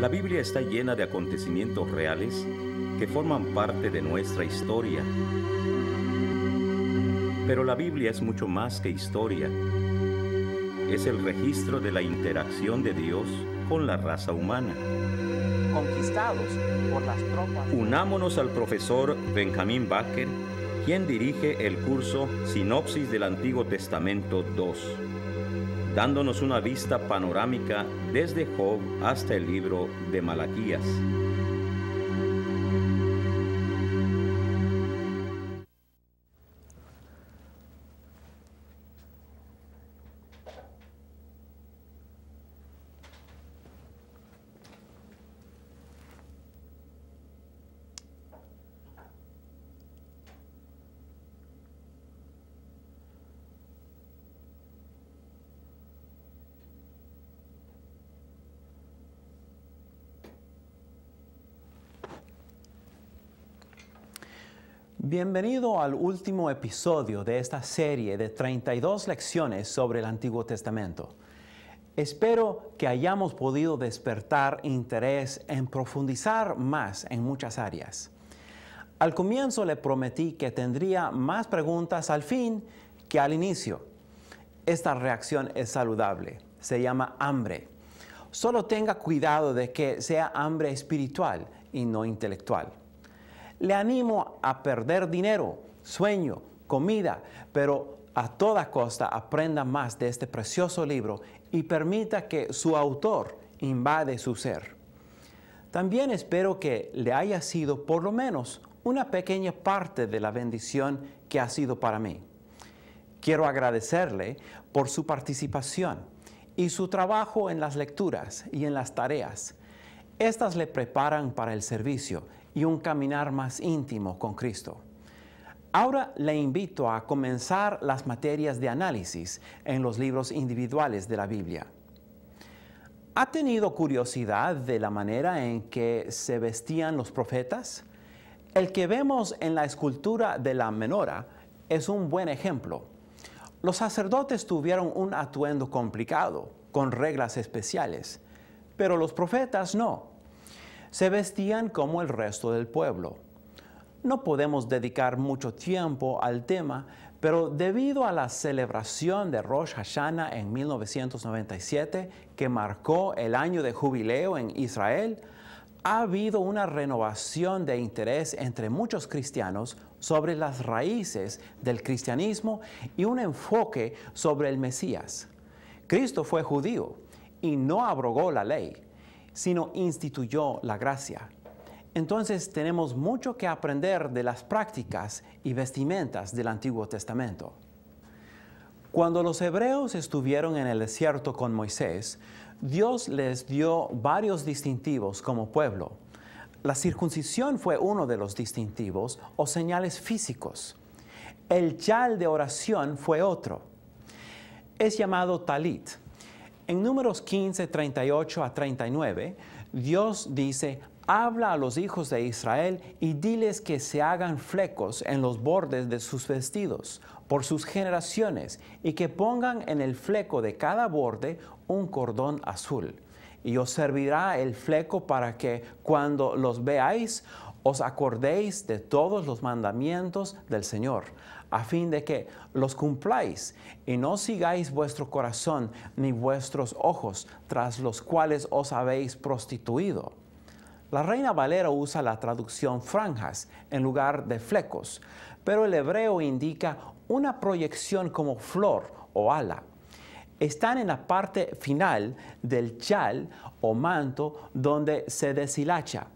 La Biblia está llena de acontecimientos reales que forman parte de nuestra historia. Pero la Biblia es mucho más que historia. Es el registro de la interacción de Dios con la raza humana. Conquistados por las tropas. Unámonos al profesor Benjamin Baker, quien dirige el curso Sinopsis del Antiguo Testamento 2 dándonos una vista panorámica desde Job hasta el libro de Malaquías. Bienvenido al último episodio de esta serie de 32 lecciones sobre el Antiguo Testamento. Espero que hayamos podido despertar interés en profundizar más en muchas áreas. Al comienzo le prometí que tendría más preguntas al fin que al inicio. Esta reacción es saludable, se llama hambre. Solo tenga cuidado de que sea hambre espiritual y no intelectual. Le animo a perder dinero, sueño, comida, pero a toda costa aprenda más de este precioso libro y permita que su autor invade su ser. También espero que le haya sido por lo menos una pequeña parte de la bendición que ha sido para mí. Quiero agradecerle por su participación y su trabajo en las lecturas y en las tareas. Estas le preparan para el servicio y un caminar más íntimo con Cristo. Ahora le invito a comenzar las materias de análisis en los libros individuales de la Biblia. ¿Ha tenido curiosidad de la manera en que se vestían los profetas? El que vemos en la escultura de la menora es un buen ejemplo. Los sacerdotes tuvieron un atuendo complicado, con reglas especiales, pero los profetas no se vestían como el resto del pueblo. No podemos dedicar mucho tiempo al tema, pero debido a la celebración de Rosh Hashanah en 1997, que marcó el año de jubileo en Israel, ha habido una renovación de interés entre muchos cristianos sobre las raíces del cristianismo y un enfoque sobre el Mesías. Cristo fue judío y no abrogó la ley sino instituyó la gracia. Entonces tenemos mucho que aprender de las prácticas y vestimentas del Antiguo Testamento. Cuando los hebreos estuvieron en el desierto con Moisés, Dios les dio varios distintivos como pueblo. La circuncisión fue uno de los distintivos o señales físicos. El chal de oración fue otro. Es llamado talit, en números 15, 38 a 39, Dios dice, habla a los hijos de Israel y diles que se hagan flecos en los bordes de sus vestidos por sus generaciones y que pongan en el fleco de cada borde un cordón azul. Y os servirá el fleco para que cuando los veáis os acordéis de todos los mandamientos del Señor a fin de que los cumpláis y no sigáis vuestro corazón ni vuestros ojos, tras los cuales os habéis prostituido. La Reina Valera usa la traducción franjas en lugar de flecos, pero el hebreo indica una proyección como flor o ala. Están en la parte final del chal o manto donde se deshilacha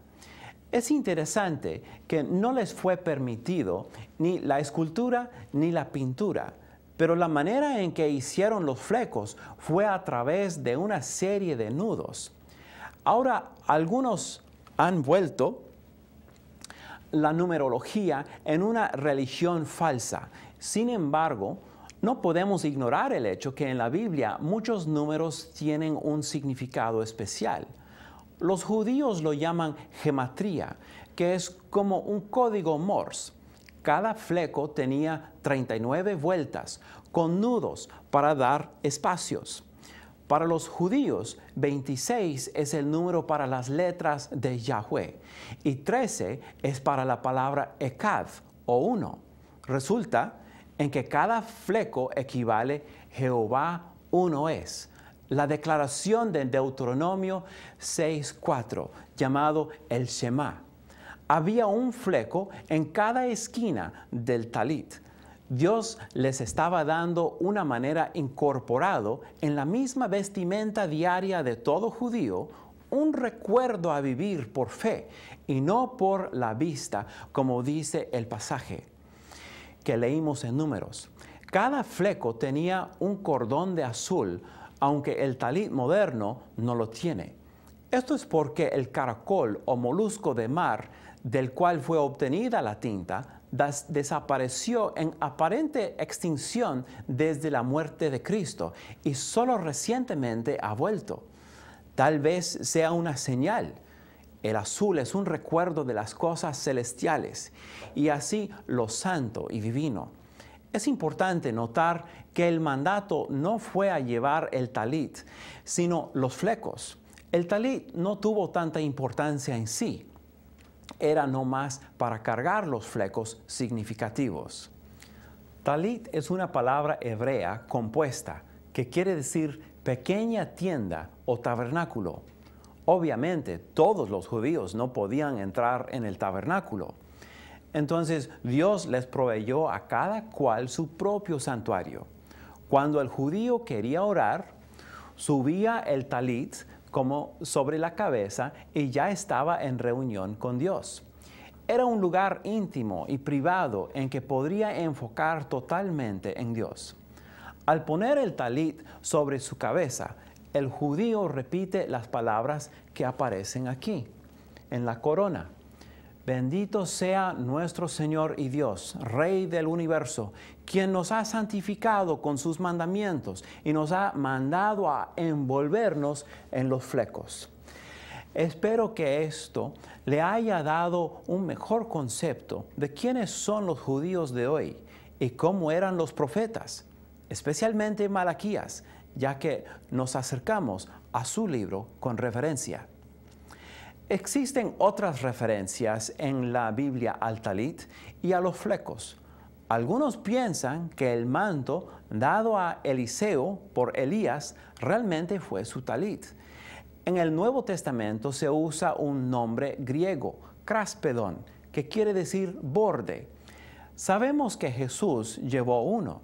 es interesante que no les fue permitido ni la escultura ni la pintura, pero la manera en que hicieron los flecos fue a través de una serie de nudos. Ahora algunos han vuelto la numerología en una religión falsa. Sin embargo, no podemos ignorar el hecho que en la Biblia muchos números tienen un significado especial. Los judíos lo llaman gematría, que es como un código Morse. Cada fleco tenía 39 vueltas con nudos para dar espacios. Para los judíos, 26 es el número para las letras de Yahweh y 13 es para la palabra Ekad o uno. Resulta en que cada fleco equivale Jehová uno es la declaración de Deuteronomio 6.4, llamado el Shema. Había un fleco en cada esquina del talit. Dios les estaba dando una manera incorporado en la misma vestimenta diaria de todo judío, un recuerdo a vivir por fe y no por la vista, como dice el pasaje que leímos en números. Cada fleco tenía un cordón de azul aunque el talit moderno no lo tiene. Esto es porque el caracol o molusco de mar del cual fue obtenida la tinta desapareció en aparente extinción desde la muerte de Cristo y solo recientemente ha vuelto. Tal vez sea una señal. El azul es un recuerdo de las cosas celestiales y así lo santo y divino es importante notar que el mandato no fue a llevar el talit, sino los flecos. El talit no tuvo tanta importancia en sí, era no más para cargar los flecos significativos. Talit es una palabra hebrea compuesta que quiere decir pequeña tienda o tabernáculo. Obviamente todos los judíos no podían entrar en el tabernáculo entonces Dios les proveyó a cada cual su propio santuario. Cuando el judío quería orar, subía el talit como sobre la cabeza y ya estaba en reunión con Dios. Era un lugar íntimo y privado en que podría enfocar totalmente en Dios. Al poner el talit sobre su cabeza, el judío repite las palabras que aparecen aquí, en la corona. Bendito sea nuestro Señor y Dios, Rey del universo, quien nos ha santificado con sus mandamientos y nos ha mandado a envolvernos en los flecos. Espero que esto le haya dado un mejor concepto de quiénes son los judíos de hoy y cómo eran los profetas, especialmente Malaquías, ya que nos acercamos a su libro con referencia. Existen otras referencias en la Biblia al talit y a los flecos. Algunos piensan que el manto dado a Eliseo por Elías realmente fue su talit. En el Nuevo Testamento se usa un nombre griego, kraspedon, que quiere decir borde. Sabemos que Jesús llevó uno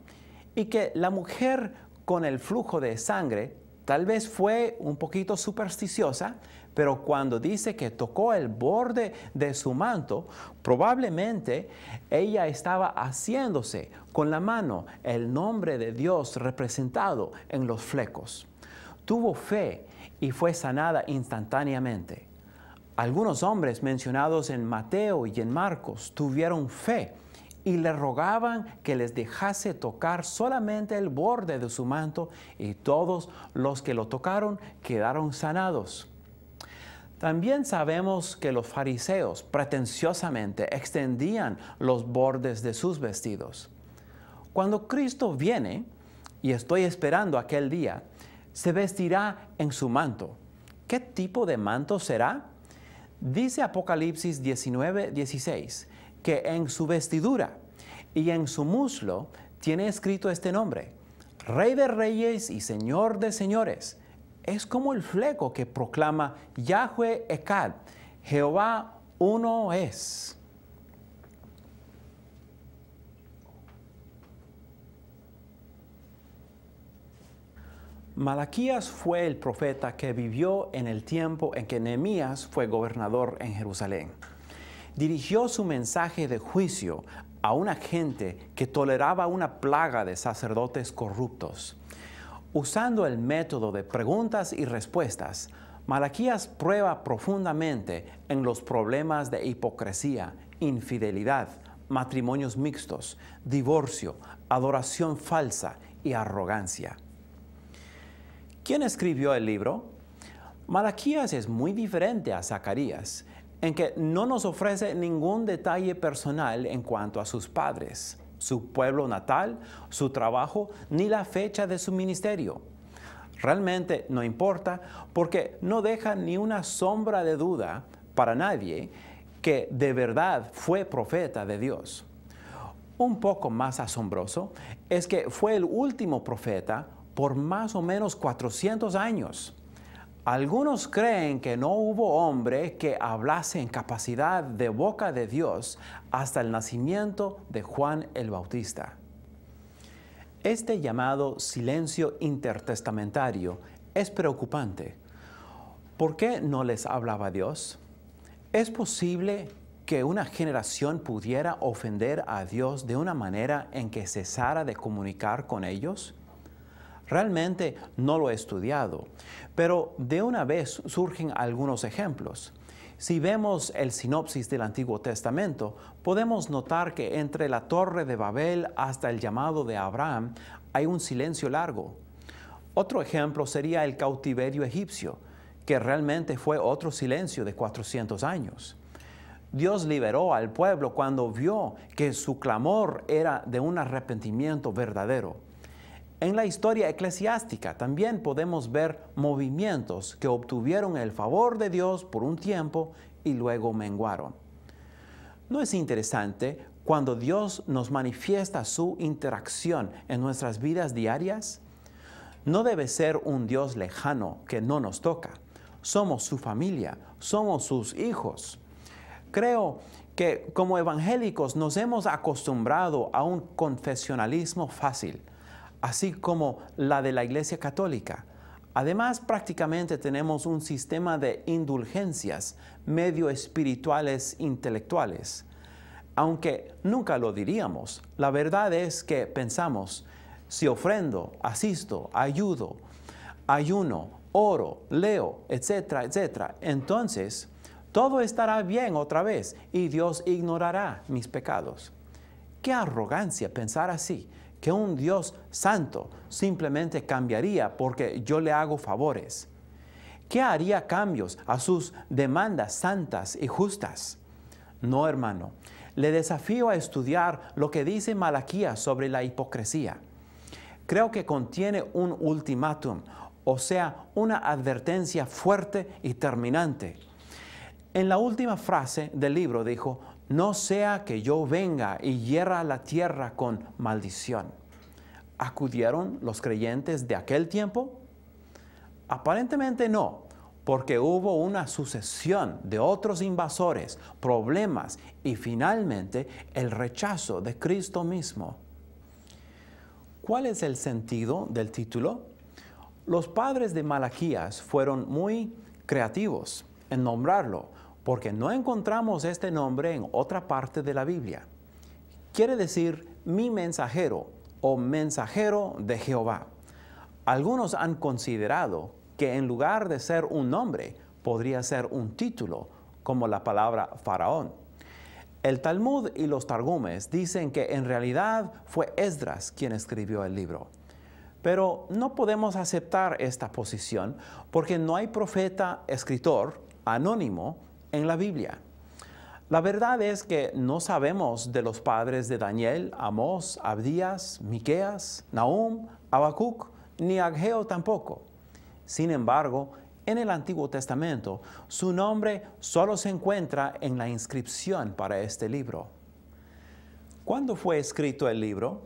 y que la mujer con el flujo de sangre tal vez fue un poquito supersticiosa, pero cuando dice que tocó el borde de su manto, probablemente ella estaba haciéndose con la mano el nombre de Dios representado en los flecos. Tuvo fe y fue sanada instantáneamente. Algunos hombres mencionados en Mateo y en Marcos tuvieron fe y le rogaban que les dejase tocar solamente el borde de su manto y todos los que lo tocaron quedaron sanados. También sabemos que los fariseos pretenciosamente extendían los bordes de sus vestidos. Cuando Cristo viene, y estoy esperando aquel día, se vestirá en su manto. ¿Qué tipo de manto será? Dice Apocalipsis 19:16 que en su vestidura y en su muslo tiene escrito este nombre, Rey de Reyes y Señor de Señores es como el fleco que proclama Yahweh Ekad, Jehová uno es. Malaquías fue el profeta que vivió en el tiempo en que Nehemías fue gobernador en Jerusalén. Dirigió su mensaje de juicio a una gente que toleraba una plaga de sacerdotes corruptos. Usando el método de preguntas y respuestas, Malaquías prueba profundamente en los problemas de hipocresía, infidelidad, matrimonios mixtos, divorcio, adoración falsa y arrogancia. ¿Quién escribió el libro? Malaquías es muy diferente a Zacarías, en que no nos ofrece ningún detalle personal en cuanto a sus padres su pueblo natal, su trabajo, ni la fecha de su ministerio. Realmente no importa porque no deja ni una sombra de duda para nadie que de verdad fue profeta de Dios. Un poco más asombroso es que fue el último profeta por más o menos 400 años. Algunos creen que no hubo hombre que hablase en capacidad de boca de Dios hasta el nacimiento de Juan el Bautista. Este llamado silencio intertestamentario es preocupante. ¿Por qué no les hablaba Dios? ¿Es posible que una generación pudiera ofender a Dios de una manera en que cesara de comunicar con ellos? Realmente no lo he estudiado, pero de una vez surgen algunos ejemplos. Si vemos el sinopsis del Antiguo Testamento, podemos notar que entre la torre de Babel hasta el llamado de Abraham hay un silencio largo. Otro ejemplo sería el cautiverio egipcio, que realmente fue otro silencio de 400 años. Dios liberó al pueblo cuando vio que su clamor era de un arrepentimiento verdadero. En la historia eclesiástica también podemos ver movimientos que obtuvieron el favor de Dios por un tiempo y luego menguaron. ¿No es interesante cuando Dios nos manifiesta su interacción en nuestras vidas diarias? No debe ser un Dios lejano que no nos toca. Somos su familia, somos sus hijos. Creo que como evangélicos nos hemos acostumbrado a un confesionalismo fácil así como la de la Iglesia Católica. Además, prácticamente tenemos un sistema de indulgencias medio espirituales intelectuales. Aunque nunca lo diríamos, la verdad es que pensamos, si ofrendo, asisto, ayudo, ayuno, oro, leo, etcétera, etcétera, entonces todo estará bien otra vez y Dios ignorará mis pecados. Qué arrogancia pensar así que un Dios santo simplemente cambiaría porque yo le hago favores. ¿Qué haría cambios a sus demandas santas y justas? No, hermano. Le desafío a estudiar lo que dice Malaquías sobre la hipocresía. Creo que contiene un ultimátum, o sea, una advertencia fuerte y terminante. En la última frase del libro dijo, no sea que yo venga y hierra la tierra con maldición. ¿Acudieron los creyentes de aquel tiempo? Aparentemente no, porque hubo una sucesión de otros invasores, problemas y finalmente el rechazo de Cristo mismo. ¿Cuál es el sentido del título? Los padres de Malaquías fueron muy creativos en nombrarlo porque no encontramos este nombre en otra parte de la Biblia. Quiere decir mi mensajero o mensajero de Jehová. Algunos han considerado que en lugar de ser un nombre, podría ser un título, como la palabra faraón. El Talmud y los Targumes dicen que en realidad fue Esdras quien escribió el libro. Pero no podemos aceptar esta posición porque no hay profeta escritor anónimo en la Biblia. La verdad es que no sabemos de los padres de Daniel, Amós, Abdías, Miqueas, Nahum, Habacuc, ni Ageo tampoco. Sin embargo, en el Antiguo Testamento, su nombre solo se encuentra en la inscripción para este libro. ¿Cuándo fue escrito el libro?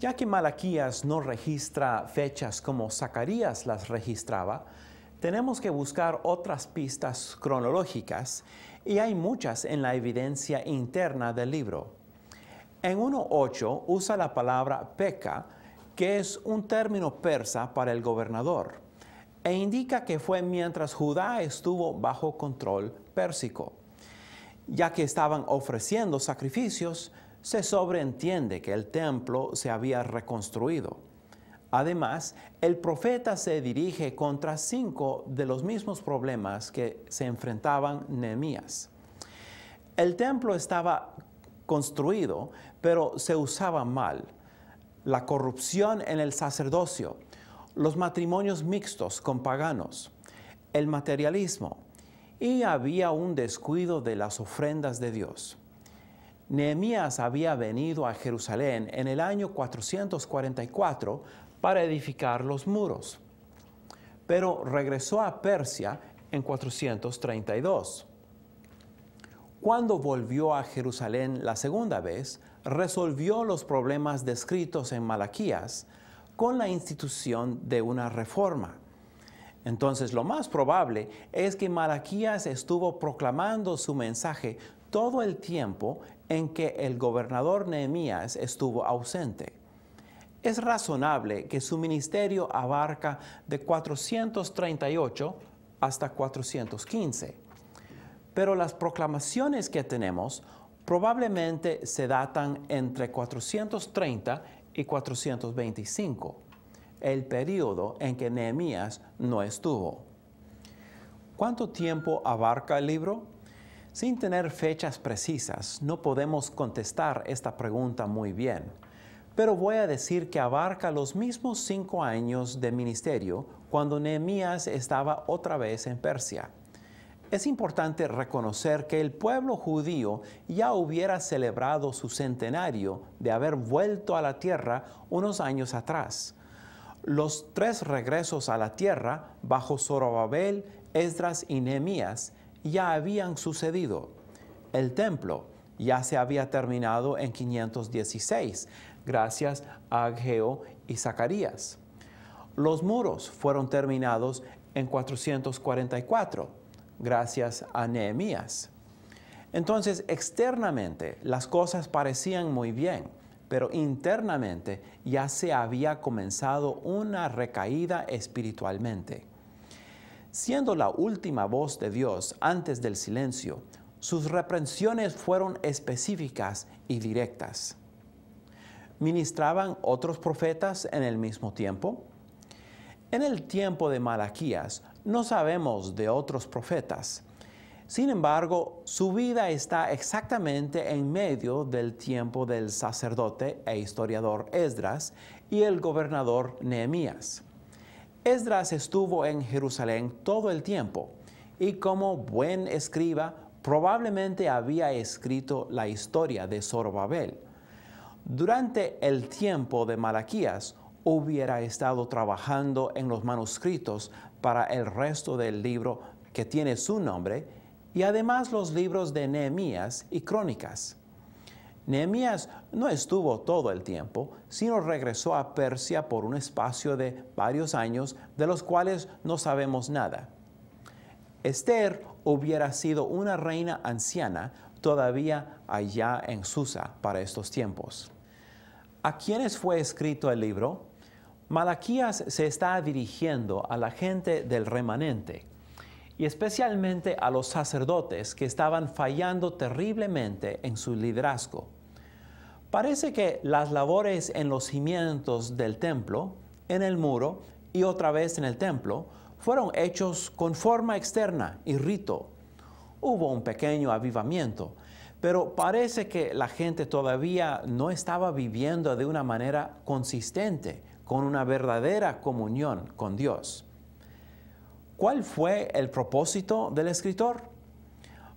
Ya que Malaquías no registra fechas como Zacarías las registraba, tenemos que buscar otras pistas cronológicas y hay muchas en la evidencia interna del libro. En 1.8 usa la palabra peca, que es un término persa para el gobernador, e indica que fue mientras Judá estuvo bajo control pérsico. Ya que estaban ofreciendo sacrificios, se sobreentiende que el templo se había reconstruido. Además, el profeta se dirige contra cinco de los mismos problemas que se enfrentaban Nehemías. El templo estaba construido, pero se usaba mal. La corrupción en el sacerdocio, los matrimonios mixtos con paganos, el materialismo y había un descuido de las ofrendas de Dios. Nehemías había venido a Jerusalén en el año 444 para edificar los muros. Pero regresó a Persia en 432. Cuando volvió a Jerusalén la segunda vez, resolvió los problemas descritos en Malaquías con la institución de una reforma. Entonces lo más probable es que Malaquías estuvo proclamando su mensaje todo el tiempo en que el gobernador Nehemías estuvo ausente es razonable que su ministerio abarca de 438 hasta 415, pero las proclamaciones que tenemos probablemente se datan entre 430 y 425, el periodo en que Nehemías no estuvo. ¿Cuánto tiempo abarca el libro? Sin tener fechas precisas, no podemos contestar esta pregunta muy bien pero voy a decir que abarca los mismos cinco años de ministerio cuando Nehemías estaba otra vez en Persia. Es importante reconocer que el pueblo judío ya hubiera celebrado su centenario de haber vuelto a la tierra unos años atrás. Los tres regresos a la tierra bajo Zorobabel, Esdras y Nehemías ya habían sucedido. El templo ya se había terminado en 516, gracias a Ageo y Zacarías. Los muros fueron terminados en 444, gracias a Nehemías. Entonces, externamente las cosas parecían muy bien, pero internamente ya se había comenzado una recaída espiritualmente. Siendo la última voz de Dios antes del silencio, sus reprensiones fueron específicas y directas ministraban otros profetas en el mismo tiempo? En el tiempo de Malaquías no sabemos de otros profetas. Sin embargo, su vida está exactamente en medio del tiempo del sacerdote e historiador Esdras y el gobernador Nehemías. Esdras estuvo en Jerusalén todo el tiempo y como buen escriba probablemente había escrito la historia de Zorobabel durante el tiempo de Malaquías hubiera estado trabajando en los manuscritos para el resto del libro que tiene su nombre y además los libros de Nehemías y Crónicas. Nehemías no estuvo todo el tiempo, sino regresó a Persia por un espacio de varios años de los cuales no sabemos nada. Esther hubiera sido una reina anciana todavía allá en Susa para estos tiempos. ¿A quiénes fue escrito el libro? Malaquías se está dirigiendo a la gente del remanente y especialmente a los sacerdotes que estaban fallando terriblemente en su liderazgo. Parece que las labores en los cimientos del templo, en el muro y otra vez en el templo fueron hechos con forma externa y rito hubo un pequeño avivamiento, pero parece que la gente todavía no estaba viviendo de una manera consistente, con una verdadera comunión con Dios. ¿Cuál fue el propósito del escritor?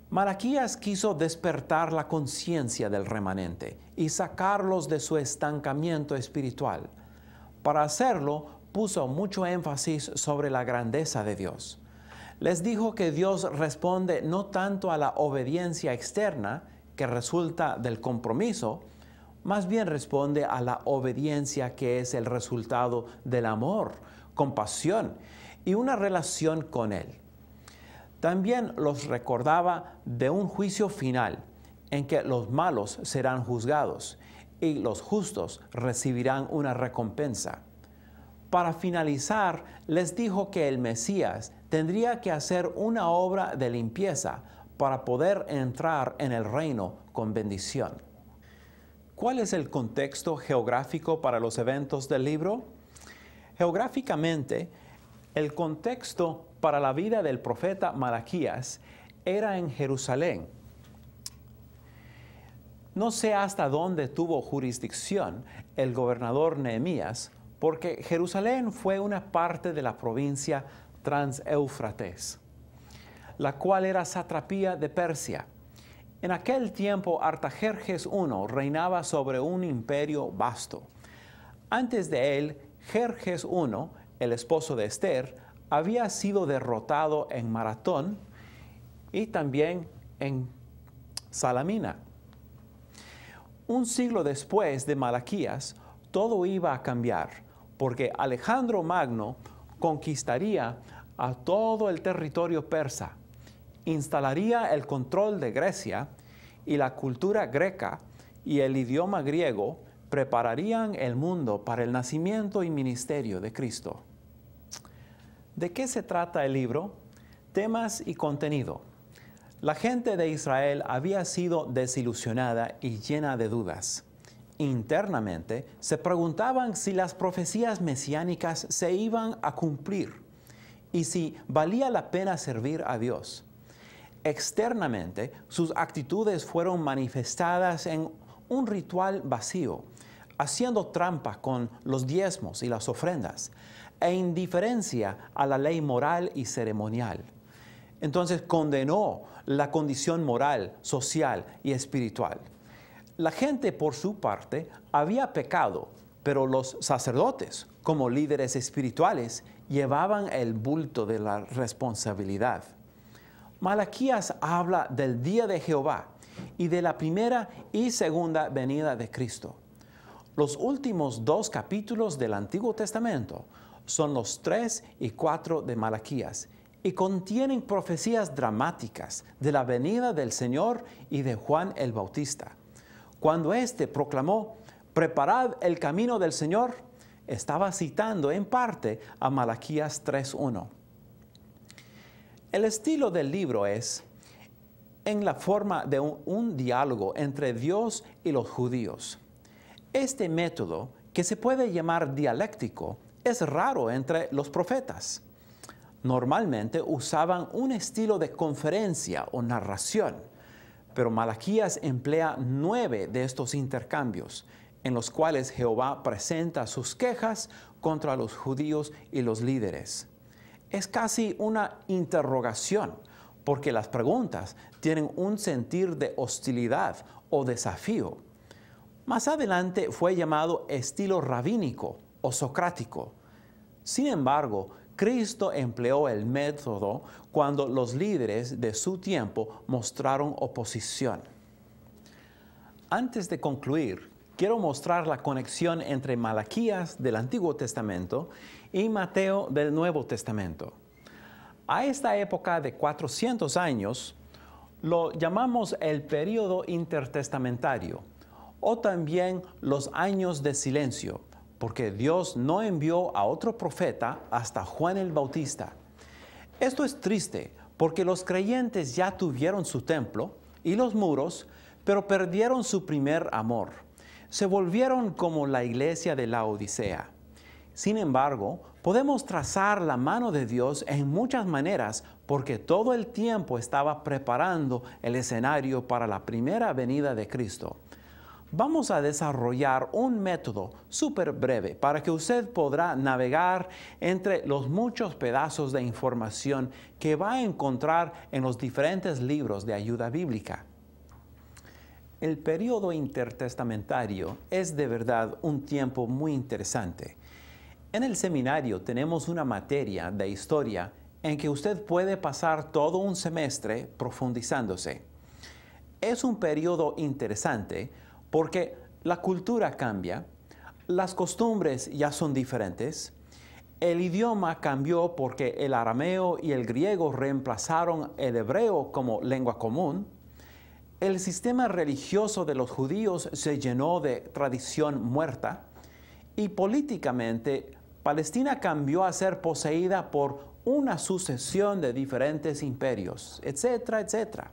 Malaquías quiso despertar la conciencia del remanente y sacarlos de su estancamiento espiritual. Para hacerlo, puso mucho énfasis sobre la grandeza de Dios. Les dijo que Dios responde no tanto a la obediencia externa, que resulta del compromiso, más bien responde a la obediencia que es el resultado del amor, compasión y una relación con Él. También los recordaba de un juicio final en que los malos serán juzgados y los justos recibirán una recompensa. Para finalizar, les dijo que el Mesías tendría que hacer una obra de limpieza para poder entrar en el reino con bendición. ¿Cuál es el contexto geográfico para los eventos del libro? Geográficamente, el contexto para la vida del profeta Malaquías era en Jerusalén. No sé hasta dónde tuvo jurisdicción el gobernador Nehemías, porque Jerusalén fue una parte de la provincia trans-Éufrates, la cual era satrapía de Persia. En aquel tiempo Artajerjes I reinaba sobre un imperio vasto. Antes de él, Jerjes I, el esposo de Esther, había sido derrotado en Maratón y también en Salamina. Un siglo después de Malaquías, todo iba a cambiar, porque Alejandro Magno conquistaría a todo el territorio persa, instalaría el control de Grecia y la cultura greca y el idioma griego prepararían el mundo para el nacimiento y ministerio de Cristo. ¿De qué se trata el libro? Temas y contenido. La gente de Israel había sido desilusionada y llena de dudas. Internamente se preguntaban si las profecías mesiánicas se iban a cumplir y si valía la pena servir a Dios. Externamente, sus actitudes fueron manifestadas en un ritual vacío, haciendo trampa con los diezmos y las ofrendas, e indiferencia a la ley moral y ceremonial. Entonces condenó la condición moral, social y espiritual. La gente, por su parte, había pecado, pero los sacerdotes, como líderes espirituales, llevaban el bulto de la responsabilidad. Malaquías habla del día de Jehová y de la primera y segunda venida de Cristo. Los últimos dos capítulos del Antiguo Testamento son los tres y 4 de Malaquías y contienen profecías dramáticas de la venida del Señor y de Juan el Bautista. Cuando éste proclamó, preparad el camino del Señor, estaba citando en parte a Malaquías 3.1. El estilo del libro es en la forma de un, diálogo entre Dios y los judíos. Este método, que se puede llamar dialéctico, es raro entre los profetas. Normalmente usaban un estilo de conferencia o narración, pero Malaquías emplea nueve de estos intercambios, en los cuales Jehová presenta sus quejas contra los judíos y los líderes. Es casi una interrogación, porque las preguntas tienen un sentir de hostilidad o desafío. Más adelante fue llamado estilo rabínico o socrático. Sin embargo, Cristo empleó el método cuando los líderes de su tiempo mostraron oposición. Antes de concluir, quiero mostrar la conexión entre Malaquías del Antiguo Testamento y Mateo del Nuevo Testamento. A esta época de 400 años lo llamamos el período intertestamentario o también los años de silencio, porque Dios no envió a otro profeta hasta Juan el Bautista. Esto es triste porque los creyentes ya tuvieron su templo y los muros, pero perdieron su primer amor se volvieron como la iglesia de la Odisea. Sin embargo, podemos trazar la mano de Dios en muchas maneras porque todo el tiempo estaba preparando el escenario para la primera venida de Cristo. Vamos a desarrollar un método súper breve para que usted podrá navegar entre los muchos pedazos de información que va a encontrar en los diferentes libros de ayuda bíblica. El periodo intertestamentario es de verdad un tiempo muy interesante. En el seminario tenemos una materia de historia en que usted puede pasar todo un semestre profundizándose. Es un periodo interesante porque la cultura cambia, las costumbres ya son diferentes, el idioma cambió porque el arameo y el griego reemplazaron el hebreo como lengua común, el sistema religioso de los judíos se llenó de tradición muerta y políticamente Palestina cambió a ser poseída por una sucesión de diferentes imperios, etcétera, etcétera.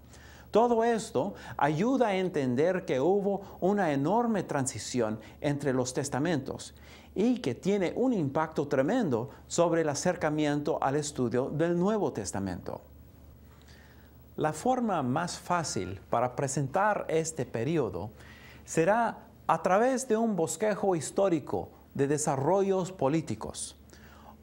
Todo esto ayuda a entender que hubo una enorme transición entre los testamentos y que tiene un impacto tremendo sobre el acercamiento al estudio del Nuevo Testamento. La forma más fácil para presentar este periodo será a través de un bosquejo histórico de desarrollos políticos.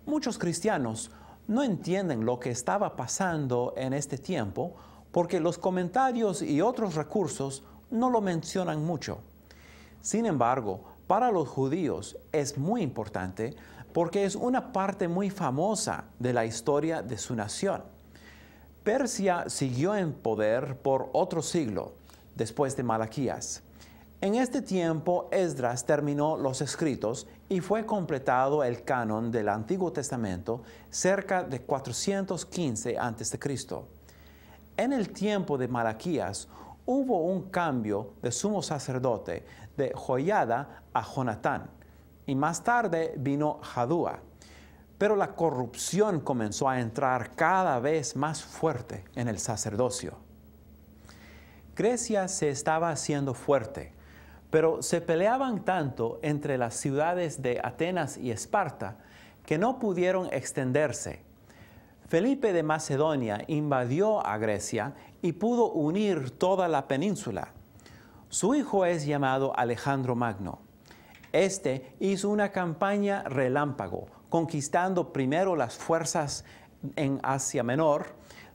Muchos cristianos no entienden lo que estaba pasando en este tiempo porque los comentarios y otros recursos no lo mencionan mucho. Sin embargo, para los judíos es muy importante porque es una parte muy famosa de la historia de su nación. Persia siguió en poder por otro siglo, después de Malaquías. En este tiempo, Esdras terminó los escritos y fue completado el canon del Antiguo Testamento cerca de 415 a.C. En el tiempo de Malaquías hubo un cambio de sumo sacerdote de Joiada a Jonatán y más tarde vino Jadúa. Pero la corrupción comenzó a entrar cada vez más fuerte en el sacerdocio. Grecia se estaba haciendo fuerte, pero se peleaban tanto entre las ciudades de Atenas y Esparta que no pudieron extenderse. Felipe de Macedonia invadió a Grecia y pudo unir toda la península. Su hijo es llamado Alejandro Magno. Este hizo una campaña relámpago, conquistando primero las fuerzas en Asia Menor,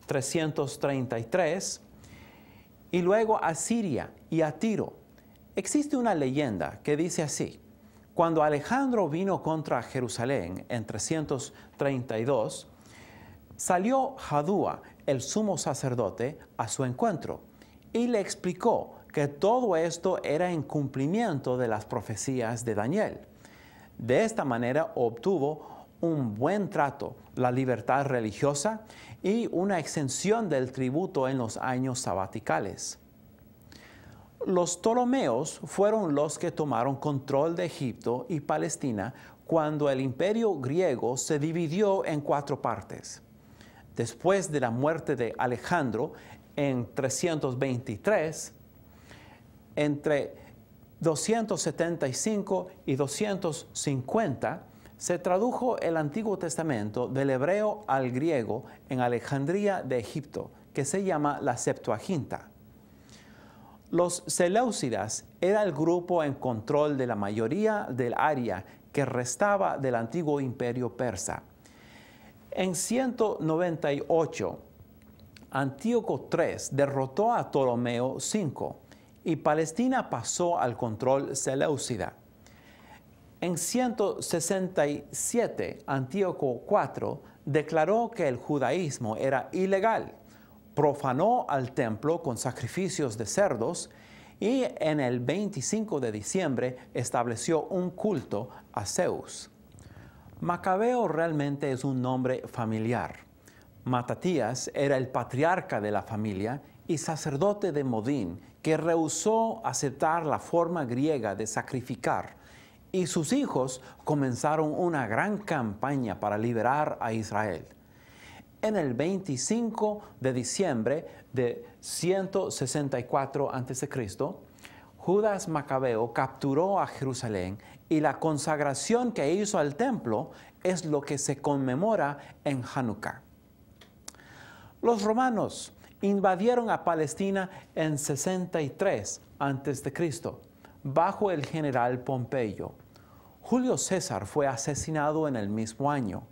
333, y luego a Siria y a Tiro. Existe una leyenda que dice así, cuando Alejandro vino contra Jerusalén en 332, salió Jadúa, el sumo sacerdote, a su encuentro y le explicó que todo esto era en cumplimiento de las profecías de Daniel. De esta manera obtuvo un buen trato, la libertad religiosa y una exención del tributo en los años sabaticales. Los Ptolomeos fueron los que tomaron control de Egipto y Palestina cuando el imperio griego se dividió en cuatro partes. Después de la muerte de Alejandro en 323, entre 275 y 250, se tradujo el Antiguo Testamento del hebreo al griego en Alejandría de Egipto, que se llama la Septuaginta. Los Seleucidas era el grupo en control de la mayoría del área que restaba del antiguo imperio persa. En 198, Antíoco III derrotó a Ptolomeo V y Palestina pasó al control seleucida. En 167, Antíoco IV declaró que el judaísmo era ilegal, profanó al templo con sacrificios de cerdos y en el 25 de diciembre estableció un culto a Zeus. Macabeo realmente es un nombre familiar. Matatías era el patriarca de la familia y sacerdote de Modín que rehusó aceptar la forma griega de sacrificar, y sus hijos comenzaron una gran campaña para liberar a Israel. En el 25 de diciembre de 164 a.C., Judas Macabeo capturó a Jerusalén y la consagración que hizo al templo es lo que se conmemora en Hanukkah. Los romanos invadieron a Palestina en 63 a.C., bajo el general Pompeyo. Julio César fue asesinado en el mismo año.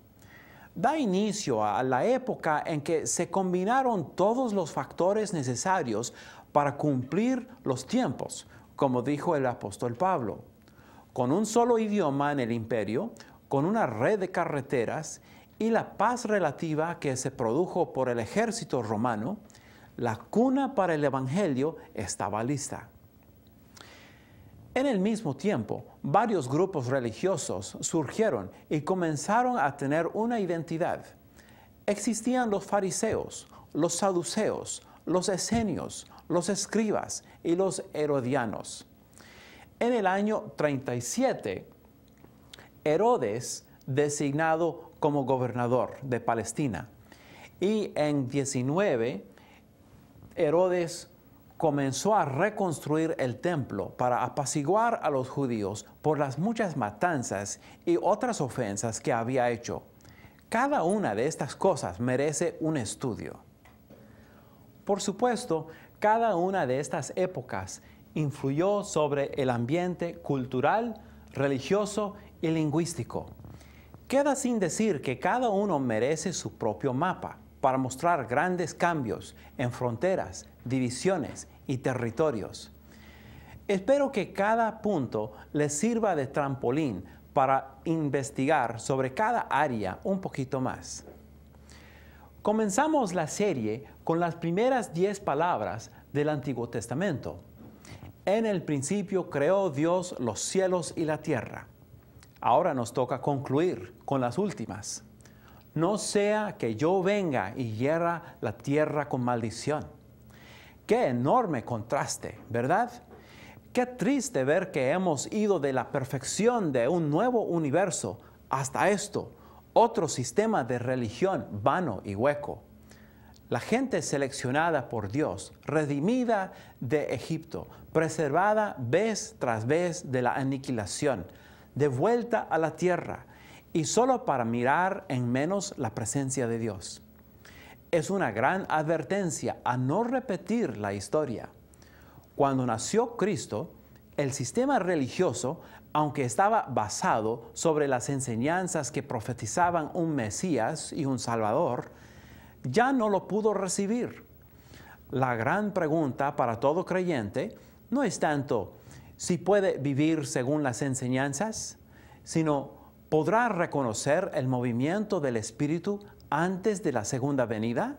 Da inicio a la época en que se combinaron todos los factores necesarios para cumplir los tiempos, como dijo el apóstol Pablo. Con un solo idioma en el imperio, con una red de carreteras y la paz relativa que se produjo por el ejército romano, la cuna para el Evangelio estaba lista. En el mismo tiempo, varios grupos religiosos surgieron y comenzaron a tener una identidad. Existían los fariseos, los saduceos, los esenios, los escribas y los herodianos. En el año 37, Herodes, designado como gobernador de Palestina, y en 19 Herodes comenzó a reconstruir el templo para apaciguar a los judíos por las muchas matanzas y otras ofensas que había hecho. Cada una de estas cosas merece un estudio. Por supuesto, cada una de estas épocas influyó sobre el ambiente cultural, religioso y lingüístico. Queda sin decir que cada uno merece su propio mapa para mostrar grandes cambios en fronteras, divisiones y territorios. Espero que cada punto les sirva de trampolín para investigar sobre cada área un poquito más. Comenzamos la serie con las primeras diez palabras del Antiguo Testamento. En el principio creó Dios los cielos y la tierra. Ahora nos toca concluir con las últimas no sea que yo venga y hierra la tierra con maldición. Qué enorme contraste, ¿verdad? Qué triste ver que hemos ido de la perfección de un nuevo universo hasta esto, otro sistema de religión vano y hueco. La gente seleccionada por Dios, redimida de Egipto, preservada vez tras vez de la aniquilación, de vuelta a la tierra, y solo para mirar en menos la presencia de Dios. Es una gran advertencia a no repetir la historia. Cuando nació Cristo, el sistema religioso, aunque estaba basado sobre las enseñanzas que profetizaban un Mesías y un Salvador, ya no lo pudo recibir. La gran pregunta para todo creyente no es tanto si puede vivir según las enseñanzas, sino ¿Podrá reconocer el movimiento del Espíritu antes de la segunda venida?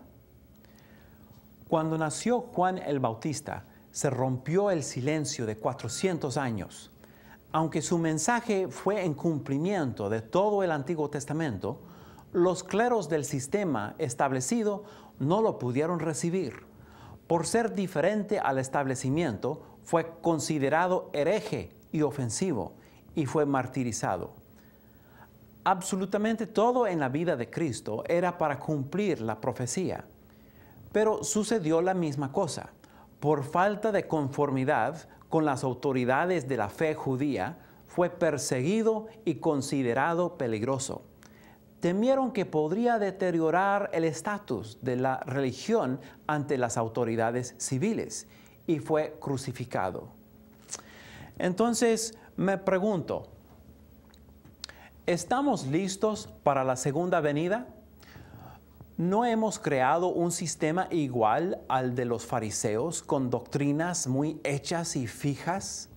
Cuando nació Juan el Bautista, se rompió el silencio de 400 años. Aunque su mensaje fue en cumplimiento de todo el Antiguo Testamento, los cleros del sistema establecido no lo pudieron recibir. Por ser diferente al establecimiento, fue considerado hereje y ofensivo y fue martirizado. Absolutamente todo en la vida de Cristo era para cumplir la profecía. Pero sucedió la misma cosa. Por falta de conformidad con las autoridades de la fe judía, fue perseguido y considerado peligroso. Temieron que podría deteriorar el estatus de la religión ante las autoridades civiles y fue crucificado. Entonces me pregunto, ¿Estamos listos para la segunda venida? ¿No hemos creado un sistema igual al de los fariseos con doctrinas muy hechas y fijas?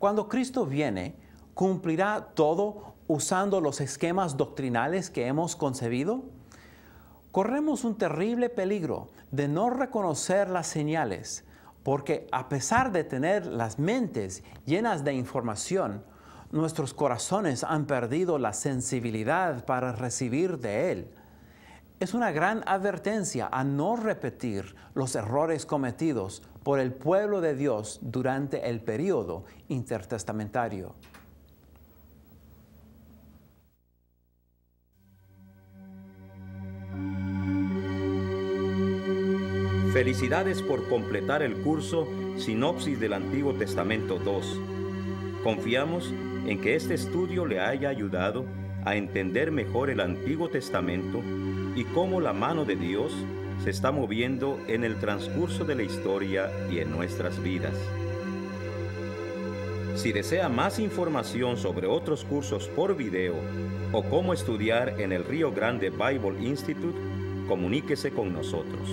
Cuando Cristo viene, ¿cumplirá todo usando los esquemas doctrinales que hemos concebido? Corremos un terrible peligro de no reconocer las señales, porque a pesar de tener las mentes llenas de información, Nuestros corazones han perdido la sensibilidad para recibir de Él. Es una gran advertencia a no repetir los errores cometidos por el pueblo de Dios durante el periodo intertestamentario. Felicidades por completar el curso Sinopsis del Antiguo Testamento 2. Confiamos en que este estudio le haya ayudado a entender mejor el Antiguo Testamento y cómo la mano de Dios se está moviendo en el transcurso de la historia y en nuestras vidas. Si desea más información sobre otros cursos por video o cómo estudiar en el Río Grande Bible Institute, comuníquese con nosotros.